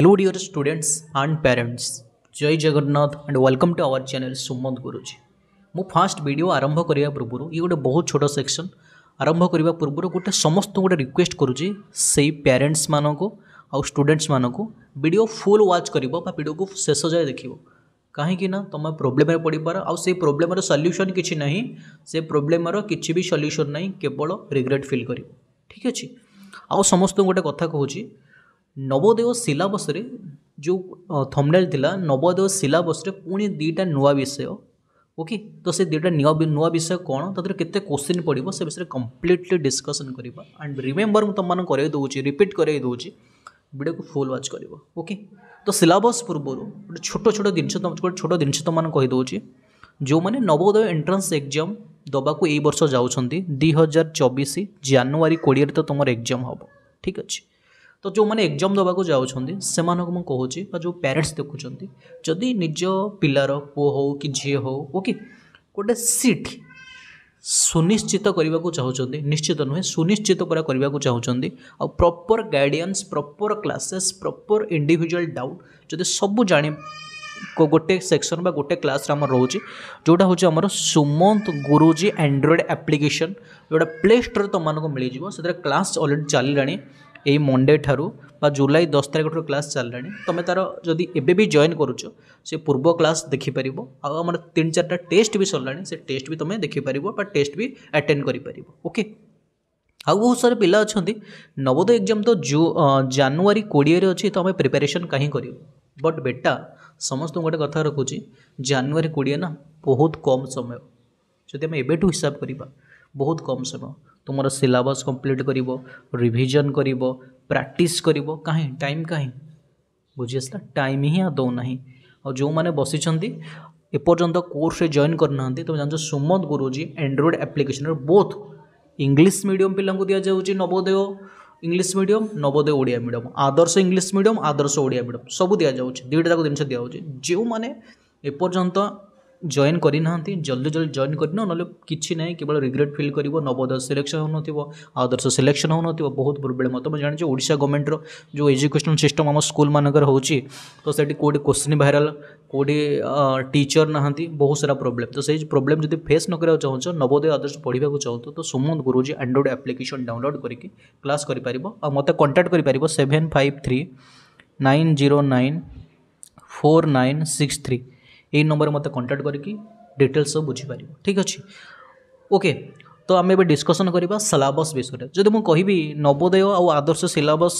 hello dear students and parents Jai Jagannath and welcome to our channel Sumant Guruji ମୁଁ first video ଆରମ୍ଭ କରିବା ପୂର୍ବରୁ ଇଏ ଗୋଟେ ବହୁତ ଛୋଟ ସେକ୍ସନ୍ ଆରମ୍ଭ କରିବା ପୂର୍ବରୁ ଗୋଟେ ସମସ୍ତଙ୍କୁ ଗୋଟେ ରିକ୍ୱେଷ୍ଟ କରୁଛି ସେଇ ପ୍ୟାରେଣ୍ଟସ୍ମାନଙ୍କୁ ଆଉ ଷ୍ଟୁଡେଣ୍ଟସ୍ମାନଙ୍କୁ ଭିଡ଼ିଓ ଫୁଲ୍ ୱାଚ୍ କରିବ ବା ଭିଡ଼ିଓକୁ ଶେଷ ଯାଏ ଦେଖିବ କାହିଁକି ନା ତୁମେ ପ୍ରୋବ୍ଲେମରେ ପଡ଼ିପାର ଆଉ ସେଇ ପ୍ରୋବ୍ଲେମର ସଲ୍ୟୁସନ୍ କିଛି ନାହିଁ ସେ ପ୍ରୋବ୍ଲେମର କିଛି ବି ସଲ୍ୟୁସନ୍ ନାହିଁ କେବଳ ରିଗ୍ରେଟ୍ ଫିଲ୍ କରିବ ଠିକ୍ ଅଛି ଆଉ ସମସ୍ତଙ୍କୁ ଗୋଟେ କଥା କହୁଛି ନବୋଦୟ ସିଲାବସ୍ରେ ଯେଉଁ ଥମ୍ବନେଲ୍ ଥିଲା ନବୋଦୟ ସିଲାବସ୍ରେ ପୁଣି ଦୁଇଟା ନୂଆ ବିଷୟ ଓକେ ତ ସେ ଦୁଇଟା ନୂଆ ନୂଆ ବିଷୟ କ'ଣ ତା ଦେହରେ କେତେ କୋଶ୍ଚିନ୍ ପଡ଼ିବ ସେ ବିଷୟରେ କମ୍ପ୍ଲିଟଲି ଡିସ୍କସନ୍ କରିବା ଆଣ୍ଡ ରିମେମ୍ବର ମୁଁ ତୁମମାନଙ୍କୁ କରାଇ ଦେଉଛି ରିପିଟ୍ କରାଇ ଦେଉଛି ଭିଡ଼ିଓକୁ ଫୁଲ୍ ୱାଚ୍ କରିବ ଓକେ ତ ସିଲାବସ୍ ପୂର୍ବରୁ ଗୋଟେ ଛୋଟ ଛୋଟ ଜିନିଷ ଗୋଟେ ଛୋଟ ଜିନିଷ ତୁମମାନଙ୍କୁ କହିଦେଉଛି ଯେଉଁମାନେ ନବୋଦୟ ଏଣ୍ଟ୍ରାନ୍ସ ଏକ୍ଜାମ୍ ଦେବାକୁ ଏଇ ବର୍ଷ ଯାଉଛନ୍ତି ଦୁଇ ହଜାର ଚବିଶ ଜାନୁଆରୀ କୋଡ଼ିଏରେ ତ ତୁମର ଏକ୍ଜାମ୍ ହେବ ଠିକ୍ ଅଛି ତ ଯେଉଁମାନେ ଏକ୍ଜାମ୍ ଦେବାକୁ ଯାଉଛନ୍ତି ସେମାନଙ୍କୁ ମୁଁ କହୁଛି ବା ଯେଉଁ ପ୍ୟାରେଣ୍ଟସ୍ ଦେଖୁଛନ୍ତି ଯଦି ନିଜ ପିଲାର ପୁଅ ହେଉ କି ଝିଅ ହେଉ ଓକେ ଗୋଟେ ସିଟ୍ ସୁନିଶ୍ଚିତ କରିବାକୁ ଚାହୁଁଛନ୍ତି ନିଶ୍ଚିତ ନୁହେଁ ସୁନିଶ୍ଚିତ ପୁରା କରିବାକୁ ଚାହୁଁଛନ୍ତି ଆଉ proper guidance proper classes proper individual doubt ଯଦି ସବୁ ଜାଣି ଗୋଟେ ସେକ୍ସନ୍ ବା ଗୋଟେ କ୍ଲାସ୍ରେ ଆମର ରହୁଛି ଯେଉଁଟା ହେଉଛି ଆମର ସୁମନ୍ତ ଗୁରୁଜୀ ଆଣ୍ଡ୍ରଏଡ଼୍ ଆପ୍ଲିକେସନ୍ ଯେଉଁଟା ପ୍ଲେ ଷ୍ଟୋର୍ ତୁମମାନଙ୍କୁ ମିଳିଯିବ ସେଥିରେ କ୍ଲାସ୍ ଅଲରେଡ଼ି ଚାଲିଲାଣି ये मंडे ठार जुलाई दस तारीख ठूँ क्लास चल रही तुम्हें तार जदि एबि जॉन कर पूर्व क्लास देखिपर आमर तीन चार्टा टेस्ट भी सरला से टेस्ट भी तुम्हें देखिपर टेस्ट भी आटेड करके आ बहुत सारे पिला अच्छा नवोदय एग्जाम तो जो जानुरी कोड़े अच्छे तो आम प्रिपेरेसन कहीं कर बट बेटा समस्त गोटे कथा रखुच्छी जानुरी कोड़े ना बहुत कम समय जो आम एबू हिसाब करवा बहुत कम समय तुम सिलेबस कम्प्लीट कर रिविजन कर प्राक्ट कर कहीं टाइम कहीं बुझीसा टाइम ही आदना और जो मैंने बसी एपर्तंत कोर्स जॉन करना तुम जान Sumant Guruji android application both English medium पिला दि जाऊँगी Navodaya English medium Navodaya Odia medium Adarsh English medium Adarsh Odia medium सब दि जाऊँगी दुईटा जाक जिन दिखाई जो मैंने एपर्तंत জয়েন କରିନାହାନ୍ତି ଜଲ୍ଦି ଜଲ୍ଦି ଜଏନ୍ କରିନିଅ ନହେଲେ କିଛି ନାହିଁ କେବଳ ରିଗ୍ରେଟ୍ ଫିଲ୍ କରିବ ନବୋଦୟ ସିଲେକ୍ସନ୍ ହେଉନଥିବ ଆଦର୍ଶ ସିଲେକ୍ସନ୍ ହେଉନଥିବ ବହୁତ ପ୍ରୋବ୍ଲେମ୍ ତୁମେ ଜାଣିଛ ଓଡ଼ିଶା ଗଭର୍ଣ୍ଣମେଣ୍ଟର ଯେଉଁ ଏଜୁକେସନାଲ୍ ସିଷ୍ଟମ୍ ଆମ ସ୍କୁଲ୍ମାନଙ୍କରେ ହେଉଛି ତ ସେଠି କେଉଁଠି କୋଶ୍ଚିନ୍ ଭାଇରାଲ୍ କେଉଁଠି ଟିଚର୍ ନାହାନ୍ତି ବହୁତ ସାରା ପ୍ରୋବ୍ଲେମ୍ ତ ସେଇ ପ୍ରୋବ୍ଲେମ୍ ଯଦି ଫେସ୍ ନ କରିବାକୁ ଚାହୁଁଛ ନବୋଦୟ ଆଦର୍ଶ ପଢ଼ିବାକୁ ଚାହୁଁଛ ତ Sumant Guruji android application download କରିକି କ୍ଲାସ୍ କରିପାରିବ ଆଉ ମୋତେ କଣ୍ଟାକ୍ଟ କରିପାରିବ seven five three nine zero nine four nine six three এই ନମ୍ବରରେ ମୋତେ କଣ୍ଟାକ୍ଟ କରିକି ଡିଟେଲ୍ସ ସବୁ ବୁଝିପାରିବ ଠିକ୍ ଅଛି ଓକେ ତ ଆମେ ଏବେ ଡିସ୍କସନ୍ କରିବା ସିଲାବସ୍ ବିଷୟରେ ଯଦି ମୁଁ କହିବି ନବୋଦୟ ଆଉ ଆଦର୍ଶ ସିଲାବସ୍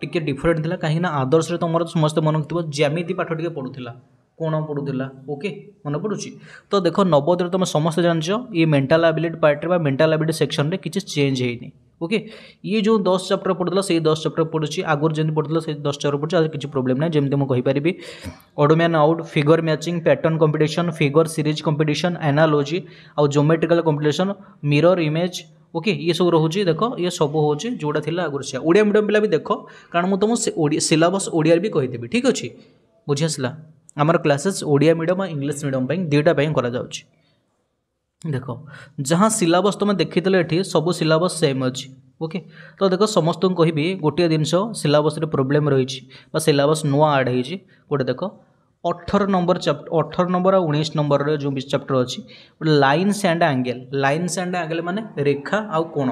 ଟିକେ ଡିଫରେଣ୍ଟ ଥିଲା କାହିଁକିନା ଆଦର୍ଶରେ ତୁମର ସମସ୍ତେ ମନେ ଥିବ ଜ୍ୟାମିତି ପାଠ ଟିକେ ପଢ଼ୁଥିଲା କ'ଣ ପଢ଼ୁଥିଲା ଓକେ ମନେ ପଡ଼ୁଛି ତ ଦେଖ ନବୋଦୟରେ ତୁମେ ସମସ୍ତେ ଜାଣିଛ ଇଏ ମେଣ୍ଟାଲ ଆବିଲିଟି ପାର୍ଟରେ ବା ମେଣ୍ଟାଲ ଆବିଲିଟି ସେକ୍ସନରେ କିଛି ଚେଞ୍ଜ ହେଇନି ओके ये जो दस चैप्टर पढ़ाला से दस चैप्टर पढ़ुच्छी आगर जमी पढ़ाला से दस चैप्टर पढ़ुच्छे आज किसी प्रोब्लेम ना जमी मुझे odd man out figure matching pattern completion figure series completion analogy आउ geometrical completion mirror image okay ये सब रोज देख ये सब हूँ जोटा थी आगर से ओडिया मीडियम पिला भी देख कारण मुझे सिलबस ओडिया भी कहीदेवि ठीक अच्छे बुझी आसला आमर क्लासेस ओडिया मीडियम और इंग्लीश मीडियम कर ଦେଖ ଯାହା ସିଲାବସ୍ ତୁମେ ଦେଖିଥିଲେ ଏଠି ସବୁ ସିଲାବସ୍ ସେମ୍ ଅଛି ଓକେ ତ ଦେଖ ସମସ୍ତଙ୍କୁ କହିବି ଗୋଟିଏ ଜିନିଷ ସିଲାବସ୍ରେ ପ୍ରୋବ୍ଲେମ୍ ରହିଛି ବା ସିଲାବସ୍ ନୂଆ ଆଡ଼୍ ହେଇଛି ଗୋଟେ ଦେଖ ଅଠର ନମ୍ବର ଚାପ୍ଟର ଅଠର ନମ୍ବର ଆଉ ଉଣେଇଶ ନମ୍ବରରେ ଯେଉଁ ବି ଚାପ୍ଟର ଅଛି ଗୋଟେ lines and angle lines and angle ମାନେ ରେଖା ଆଉ କୋଣ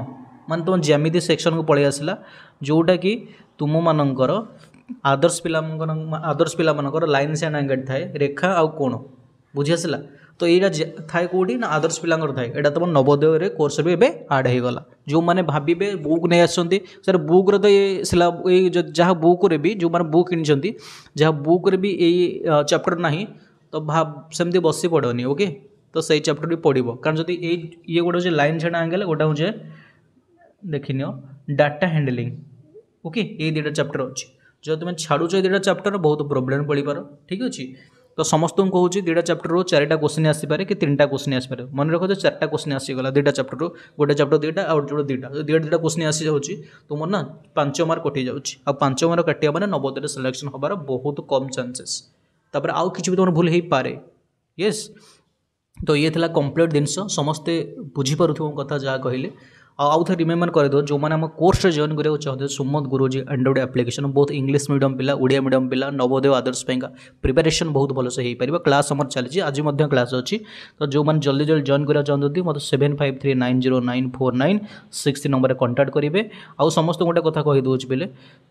ମାନେ ତୁମ ଜ୍ୟାମିତି ସେକ୍ସନକୁ ପଳେଇ ଆସିଲା ଯେଉଁଟାକି ତୁମମାନଙ୍କର ଆଦର୍ଶ ପିଲାମାନଙ୍କର ଆଦର୍ଶ ପିଲାମାନଙ୍କର ଲାଇନ୍ସ ଆଣ୍ଡ ଆଙ୍ଗେଲ ଥାଏ ରେଖା ଆଉ କୋଣ ବୁଝି ଆସିଲା तो ये थाए कौटी ना आदर्श पिलांर था ये तुम नवोदय कोर्स भी एवं आड हो गला जो मैंने भावे बुक नहीं आस बुक तो ये जहाँ बुक भी जो मैंने बुक कि जहाँ बुक भी यही चैप्टर ना तो भाव सेमती बस पड़े ओके तो से चैप्टर भी पड़ो कारण जो ये गोटे लाइन छेड़ा आंगेल गोटा हूँ देखनी डाटा हैंडलिंग ओके ये दुटा चैप्टर अच्छे जो तुम छाड़ू दुटा चैप्टर बहुत प्रोब्लेम पड़ पार ठीक अच्छे ତ ସମସ୍ତଙ୍କୁ କହୁଛି ଦୁଇଟା ଚାପ୍ଟରରୁ ଚାରିଟା କୋଶ୍ଚିନ୍ ଆସିପାରେ କି ତିନିଟା କୋଶ୍ଚିନ୍ ଆସିପାରେ ମନେ ରଖ ଯେ ଚାରିଟା କୋଶ୍ଚିନ୍ ଆସିଗଲା ଦୁଇଟା ଚାପ୍ଟରରୁ ଗୋଟେ ଚାପ୍ଟର ଦୁଇଟା ଆଉ ଗୋଟେ ଦୁଇଟା ଦୁଇଟା ଦୁଇଟା କୋଶ୍ଚିନ୍ ଆସିଯାଉଛି ତୁମର ନା ପାଞ୍ଚ ମାର୍କ କଟିଯାଉଛି ଆଉ ପାଞ୍ଚ ମାର୍କ କାଟିବା ମାନେ ନବୋଦୟରେ ସିଲେକ୍ସନ୍ ହେବାର ବହୁତ କମ୍ ଚାନ୍ସେସ୍ ତାପରେ ଆଉ କିଛି ବି ତୁମର ଭୁଲ ହେଇପାରେ ୟେସ୍ ତ ଇଏ ଥିଲା କମ୍ପ୍ଲିଟ୍ ଜିନିଷ ସମସ୍ତେ ବୁଝିପାରୁଥିବ କଥା ଯାହା କହିଲେ आउथे रिमेम्बर करदे जो मैंने कोर्स जॉइन करा चाहते सुमत गुरुजी एंड गोटे बहुत इंग्लीश मीडियम पिला ओडिया मीडियम पिला नवदेव आदर्स का प्रिपेरेसन बहुत भलसे हो पार क्लास आम चली आज क्लास अच्छी तो जो मैंने जल्दी जल्दी जॉइन करा चाहते मतलब seven five three nine zero nine four nine six नंबर में कंटाक्ट करेंगे आउ समस्त गोटे कथा कहीदे बेले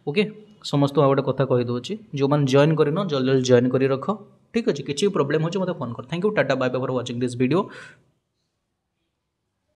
ओके समस्त गोटे कथा कहीदे जो मैंने जॉइन कर जल्दी जल्दी जॉइन मतलब कर रख ठीक अच्छे किसी प्रोब्लेम हो मत फोन कर thank you tata bye bye for watching this video